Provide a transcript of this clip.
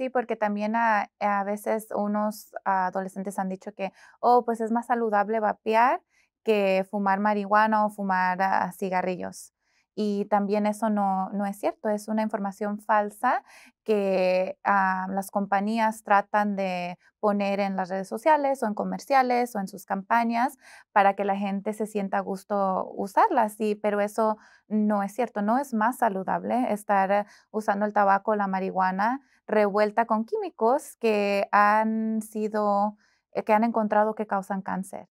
Sí, porque también a, a veces unos adolescentes han dicho que, oh, pues es más saludable vapear que fumar marihuana o fumar ah, cigarrillos y también eso no, no es cierto, es una información falsa que ah, las compañías tratan de poner en las redes sociales o en comerciales o en sus campañas para que la gente se sienta a gusto usarlas, sí, pero eso no es cierto, no es más saludable estar usando el tabaco, o la marihuana revuelta con químicos que han sido eh, que han encontrado que causan cáncer.